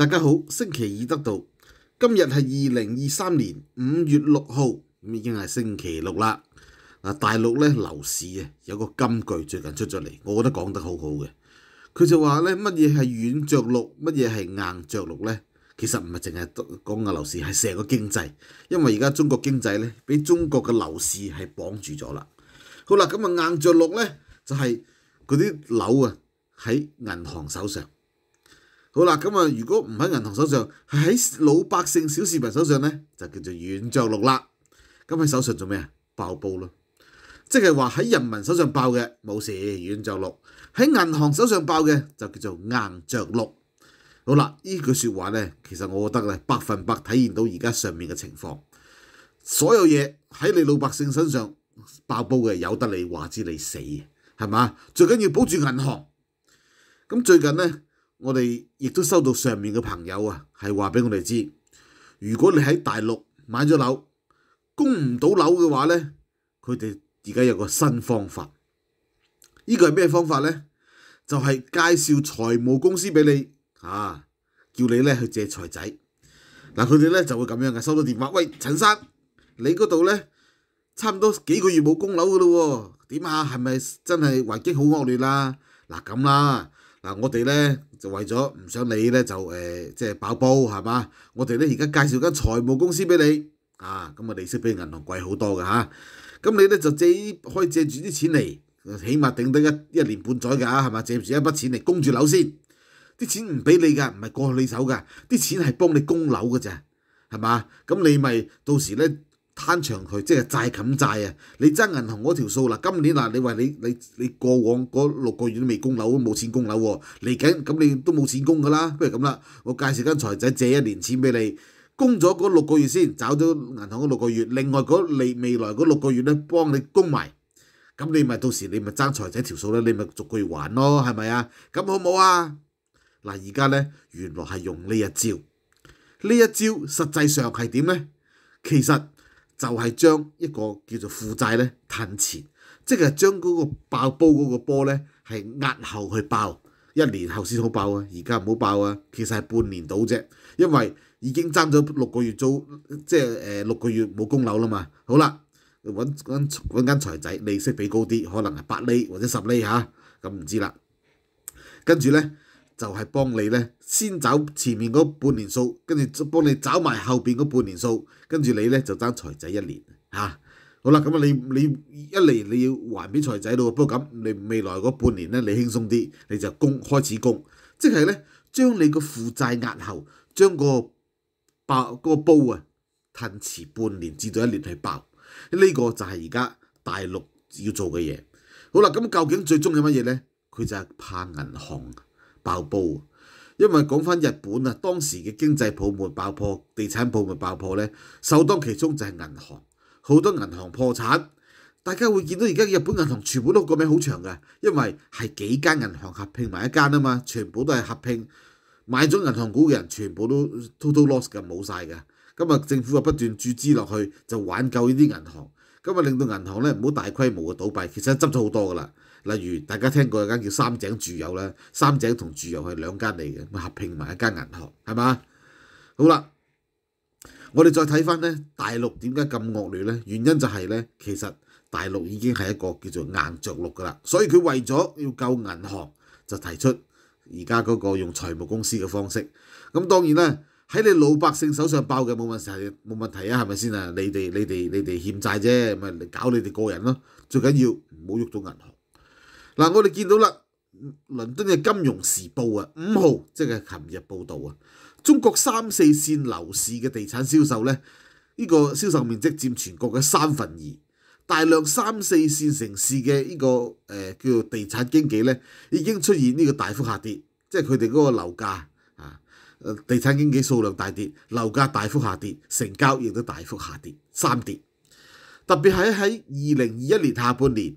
大家好，星期二得到，今日系二零二三年五月六号，咁已经系星期六啦。嗱，大陸咧樓市啊，有個金句最近出咗嚟，我覺得講得好好嘅。佢就話咧，乜嘢係軟着陸，乜嘢係硬着陸咧？其實唔係淨係講個樓市，係成個經濟，因為而家中國經濟咧，俾中國嘅樓市係綁住咗啦。好啦，咁啊硬着陸咧，就係嗰啲樓啊喺銀行手上。好啦，咁啊，如果唔喺銀行手上，係喺老百姓小市民手上咧，就叫做軟着陸啦。咁喺手上做咩啊？爆煲咯，即係話喺人民手上爆嘅冇事，軟着陸；喺銀行手上爆嘅就叫做硬着陸。好啦，呢句説話咧，其實我覺得咧，百分百體現到而家上面嘅情況。所有嘢喺你老百姓身上爆煲嘅，有得你話之你死，係嘛？最緊要保住銀行。咁最近咧？我哋亦都收到上面嘅朋友啊，系话俾我哋知，如果你喺大陆买咗楼，供唔到楼嘅话咧，佢哋而家有个新方法。呢个系咩方法咧？就系介绍财务公司俾你啊，叫你咧去借财仔。嗱，佢哋咧就会咁样嘅，收到电话，喂，陈生，你嗰度咧差唔多几个月冇供楼噶喎，点啊，系咪真系危境好恶劣啦？嗱，咁啦。嗱，我哋咧就为咗唔想你咧就誒即係爆煲係嘛，我哋咧而家介紹間財務公司俾你，啊咁啊利息比銀行貴好多噶嚇，咁你咧就借可以借住啲錢嚟，起碼頂得一一年半載㗎係嘛，借住一筆錢嚟供住樓先，啲錢唔俾你㗎，唔係過你手㗎，啲錢係幫你供樓㗎咋，係嘛，咁你咪到時咧。攤長佢即係債冚債啊！你爭銀行嗰條數嗱，今年嗱你話你你你過往嗰六個月都未供樓，冇錢供樓喎。嚟緊咁你都冇錢供㗎啦，不如咁啦，我介紹間財仔借一年錢俾你，供咗嗰六個月先，找咗銀行嗰六個月，另外嗰未未來嗰六個月咧幫你供埋。咁你咪到時你咪爭財仔條數咧，你咪逐個月還咯，係咪啊？咁好唔好啊？嗱，而家咧原來係用呢一招，呢一招實際上係點咧？其實。就係將一個叫做負債咧，褪錢，即係將嗰個爆煲嗰個波咧，係押後去爆，一年後先好爆啊！而家唔好爆啊，其實係半年到啫，因為已經爭咗六個月租，即係誒六個月冇供樓啦嘛。好啦，揾揾揾間財仔，利息俾高啲，可能係八厘或者十厘嚇，咁唔知啦。跟住咧。就係幫你咧，先走前面嗰半年數，跟住幫你找埋後邊嗰半年數，跟住你咧就爭財仔一年嚇。好啦，咁啊你你一嚟你要還俾財仔到，不過咁你未來嗰半年咧你輕鬆啲，你就供開始供，即係咧將你個負債壓後，將個爆個煲啊，騰遲半年至到一年去爆。呢個就係而家大陸要做嘅嘢。好啦，咁究竟最終係乜嘢咧？佢就係怕銀行。爆煲因為講翻日本啊，當時嘅經濟泡沫爆破、地產泡沫爆破咧，首當其衝就係銀行，好多銀行破產。大家會見到而家日本銀行全部都個名好長嘅，因為係幾間銀行合併埋一間啊嘛，全部都係合併買咗銀行股嘅人，全部都 total loss 嘅，冇曬嘅。咁啊，政府又不斷注資落去，就挽救呢啲銀行。咁啊，令到銀行咧唔好大規模嘅倒閉，其實執咗好多噶啦。例如大家聽過有間叫三井住友啦，三井同住友係兩間嚟嘅，合併埋一間銀行，係嘛？好啦，我哋再睇翻咧，大陸點解咁惡劣咧？原因就係咧，其實大陸已經係一個叫做硬着陸㗎啦，所以佢為咗要救銀行，就提出而家嗰個用財務公司嘅方式。咁當然啦，喺你老百姓手上爆嘅冇問題，冇問題啊，係咪先啊？你哋你哋你哋欠債啫，咪搞你哋個人咯。最緊要唔好喐到銀行。嗱，我哋見到啦，倫敦嘅《金融時報》啊，五號即係琴日報導啊，中國三四線樓市嘅地產銷售咧，呢個銷售面積佔全國嘅三分二，大量三四線城市嘅呢個誒叫做地產經紀咧，已經出現呢個大幅下跌，即係佢哋嗰個樓價啊，地產經紀數量大跌，樓價大幅下跌，成交亦都大幅下跌，三跌，特別係喺二零二一年下半年。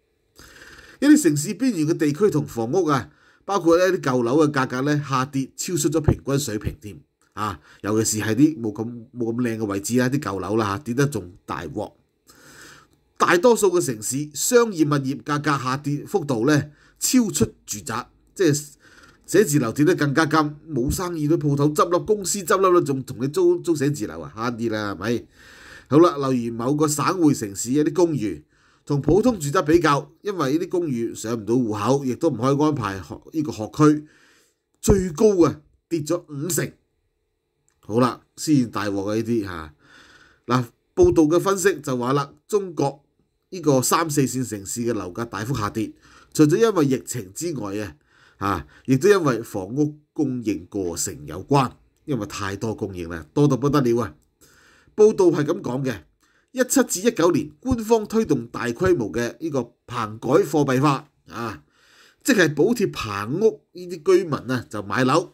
一啲城市邊緣嘅地區同房屋啊，包括咧啲舊樓嘅價格咧下跌，超出咗平均水平添。啊，尤其是係啲冇咁冇咁靚嘅位置啦，啲舊樓啦，跌得仲大鑊。大多數嘅城市商業物業價格下跌幅度咧，超出住宅，即係寫字樓跌得更加急。冇生意嘅鋪頭執笠，公司執笠啦，仲同你租租寫字樓啊，慳啲啦，係咪？好啦，例如某個省會城市一啲公寓。同普通住宅比較，因為呢啲公寓上唔到户口，亦都唔可以安排學呢個學區，最高啊跌咗五成。好啦，先大鑊嘅呢啲嚇嗱，報道嘅分析就話啦，中國呢個三四線城市嘅樓價大幅下跌，除咗因為疫情之外啊，啊，亦都因為房屋供應過剩有關，因為太多供應啦，多到不得了啊。報道係咁講嘅。一七至一九年，官方推動大規模嘅呢個棚改貨幣化啊，即係補貼棚屋呢啲居民啊，就買樓，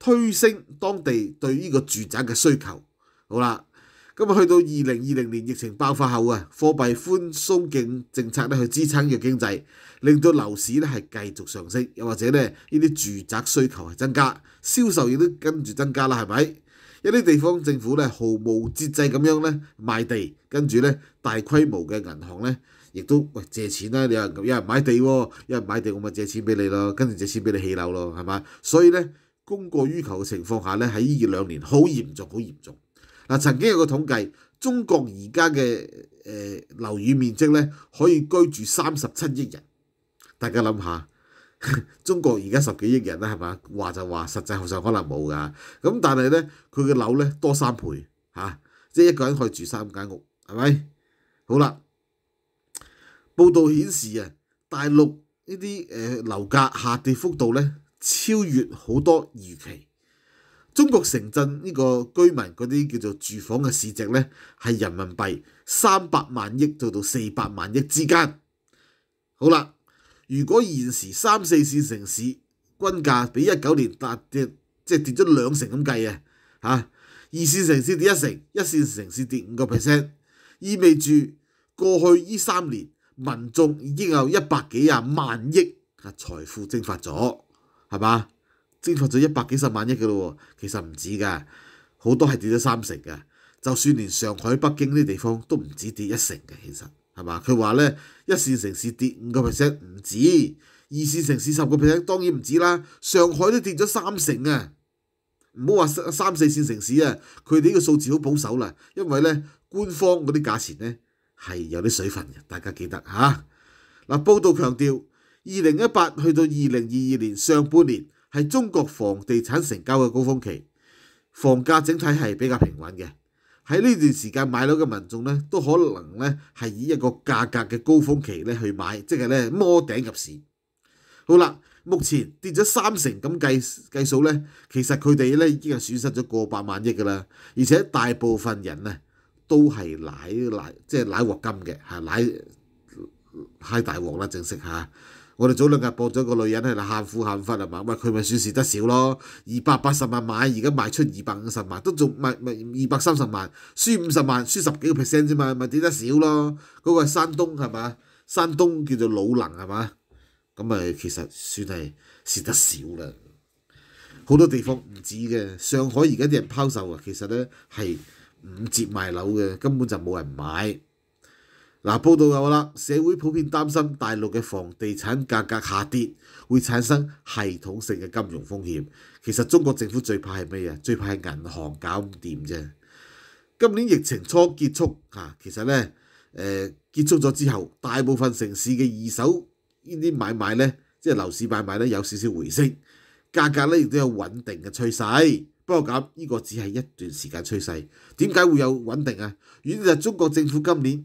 推升當地對呢個住宅嘅需求。好啦，咁啊去到二零二零年疫情爆發後啊，貨幣寬鬆政政策咧去支撐嘅經濟，令到樓市咧係繼續上升，又或者咧呢啲住宅需求係增加，銷售亦都跟住增加啦，係咪？一啲地方政府咧毫無節制咁樣咧賣地，跟住咧大規模嘅銀行咧亦都喂借錢啦，有人有人買地喎，有人買地我咪借錢俾你咯，跟住借錢俾你起樓咯，係嘛？所以咧供過於求嘅情況下咧喺呢二兩年好嚴重，好嚴重。嗱曾經有個統計，中國而家嘅誒樓宇面積咧可以居住三十七億人，大家諗下。中國而家十幾億人啦，係嘛？話就話，實際上可能冇噶。咁但係咧，佢嘅樓咧多三倍嚇，即係一個人可以住三間屋，係咪？好啦，報道顯示啊，大陸呢啲誒樓價下跌幅度咧，超越好多預期。中國城鎮呢個居民嗰啲叫做住房嘅市值咧，係人民幣三百萬億到到四百萬億之間。好啦。如果現時三四線城市均價比一九年達跌，即係跌咗兩成咁計啊，嚇二線城市跌一成，一線城市跌五個 percent，意味住過去依三年民眾已經有一百幾廿萬億啊財富蒸發咗，係嘛？蒸發咗一百幾十萬億嘅咯，其實唔止㗎，好多係跌咗三成嘅，就算連上海、北京呢啲地方都唔止跌一成嘅，其實。係嘛？佢話咧，一線城市跌五個 percent 唔止，二線城市十個 percent 當然唔止啦。上海都跌咗三成啊！唔好話三、四線城市啊，佢哋呢個數字好保守啦，因為咧官方嗰啲價錢咧係有啲水分嘅，大家記得嚇。嗱，報道強調，二零一八去到二零二二年上半年係中國房地產成交嘅高峰期，房價整體係比較平穩嘅。喺呢段時間買樓嘅民眾咧，都可能咧係以一個價格嘅高峰期咧去買，即係咧摸頂入市。好啦，目前跌咗三成咁計計數咧，其實佢哋咧已經係損失咗過百萬億噶啦，而且大部分人咧都係奶奶即係奶鑊金嘅，係奶。太大鑊啦，正式嚇。我哋早兩日播咗個女人喺度喊苦喊忽啊嘛？唔佢咪算蝕得少咯？二百八十萬買，而家賣出二百五十萬，都仲咪咪二百三十萬，輸五十萬，輸十幾個 percent 啫嘛，咪跌得少咯。嗰個山東係嘛？山東叫做魯能係嘛？咁咪其實算係蝕得少啦。好多地方唔止嘅，上海而家啲人拋售啊，其實咧係五折賣樓嘅，根本就冇人買。嗱，報道有啦，社會普遍擔心大陸嘅房地產價格下跌會產生系統性嘅金融風險。其實中國政府最怕係咩嘢？最怕係銀行搞唔掂啫。今年疫情初結束嚇，其實咧誒結束咗之後，大部分城市嘅二手呢啲買賣咧，即係樓市買賣咧有少少回升，價格咧亦都有穩定嘅趨勢。不過咁呢個只係一段時間趨勢。點解會有穩定啊？遠就係中國政府今年。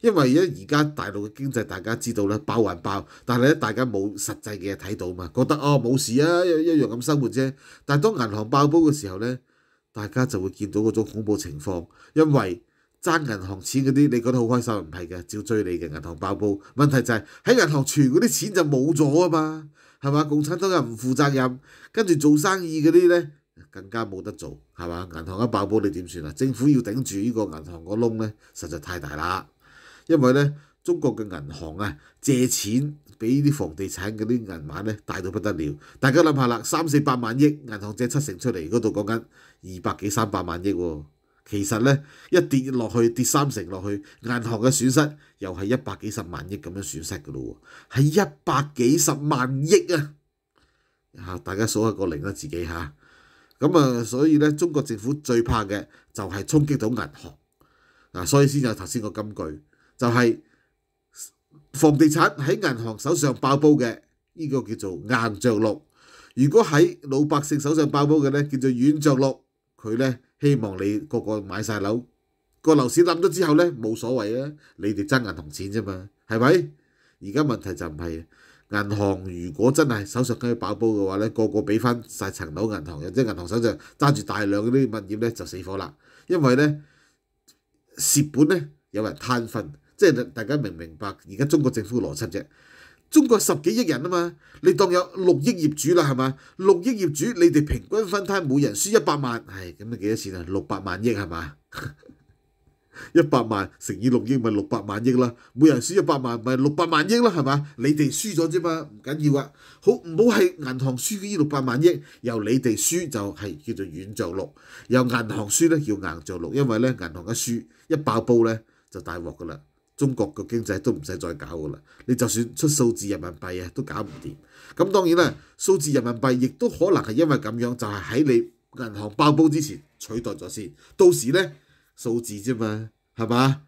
因為而家大陸嘅經濟，大家知道咧爆還爆。但係咧，大家冇實際嘅嘢睇到嘛，覺得哦冇事啊，一一樣咁生活啫。但係當銀行爆煲嘅時候咧，大家就會見到嗰種恐怖情況。因為掙銀行錢嗰啲，你覺得好開心唔係嘅，照追你嘅銀行爆煲。問題就係喺銀行存嗰啲錢就冇咗啊嘛，係嘛？共產黨又唔負責任，跟住做生意嗰啲咧更加冇得做，係嘛？銀行一爆煲你點算啊？政府要頂住呢個銀行個窿咧，實在太大啦。因為咧，中國嘅銀行啊，借錢俾啲房地產嗰啲銀碼咧，大到不得了。大家諗下啦，三四百萬億銀行借七成出嚟，嗰度講緊二百幾三百萬億喎。其實咧，一跌落去跌三成落去，銀行嘅損失又係一百幾十萬億咁樣損失㗎咯喎，係一百幾十萬億啊！嚇，大家數下個零啦，自己嚇。咁啊，所以咧，中國政府最怕嘅就係衝擊到銀行嗱，所以先有頭先個金句。就係房地產喺銀行手上爆煲嘅，呢個叫做硬着陸；如果喺老百姓手上爆煲嘅咧，叫做軟着陸。佢咧希望你個個買曬樓，個樓市冧咗之後咧冇所謂啊！你哋爭銀行錢啫嘛，係咪？而家問題就唔係銀行，如果真係手上跟住爆煲嘅話咧，個個俾翻曬層樓銀行，即係銀行手上揸住大量嗰啲物業咧就死火啦，因為咧蝕本咧有人攤分。即係大家明唔明白而家中國政府嘅邏輯啫？中國十幾億人啊嘛，你當有六億業主啦，係嘛？六億業主，你哋平均分攤，每人輸一百萬，係咁啊幾多錢啊？六百萬億係嘛？一百萬乘以六億咪六百萬億啦。每人輸一百萬咪六百萬億啦，係嘛？你哋輸咗啫嘛，唔緊要啊。好唔好係銀行輸呢？六百萬億由你哋輸就係叫做軟着陸，由銀行輸咧叫硬着陸，因為咧銀行一輸一爆煲咧就大鑊㗎啦。中國個經濟都唔使再搞噶啦，你就算出數字人民幣啊，都搞唔掂。咁當然啦，數字人民幣亦都可能係因為咁樣，就係喺你銀行爆煲之前取代咗先。到時咧，數字啫嘛，係嘛？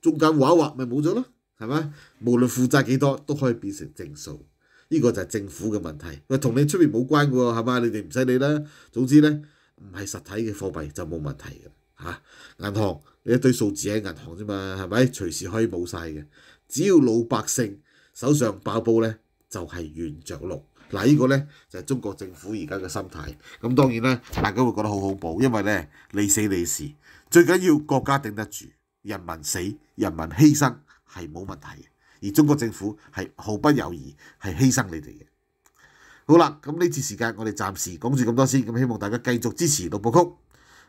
中間畫一畫咪冇咗咯，係嘛？無論負債幾多都可以變成正數，呢個就係政府嘅問題。喂，同你出面冇關噶喎，係嘛？你哋唔使理啦。總之咧，唔係實體嘅貨幣就冇問題嘅。吓，银行你一堆数字喺银行啫嘛，系咪随时可以冇晒嘅？只要老百姓手上爆煲咧，就系原着陸。嗱，呢个咧就系中国政府而家嘅心态。咁当然咧，大家会觉得好恐怖，因为咧你死你事，最紧要国家顶得住，人民死，人民牺牲系冇问题嘅。而中国政府系毫不犹豫系牺牲你哋嘅。好啦，咁呢次时间我哋暂时讲住咁多先，咁希望大家继续支持六部曲。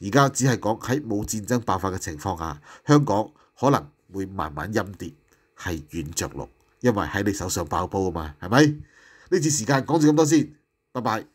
而家只係講喺冇戰爭爆發嘅情況下，香港可能會慢慢陰跌，係軟着陸，因為喺你手上爆煲啊嘛，係咪？呢次時間講住咁多先，拜拜。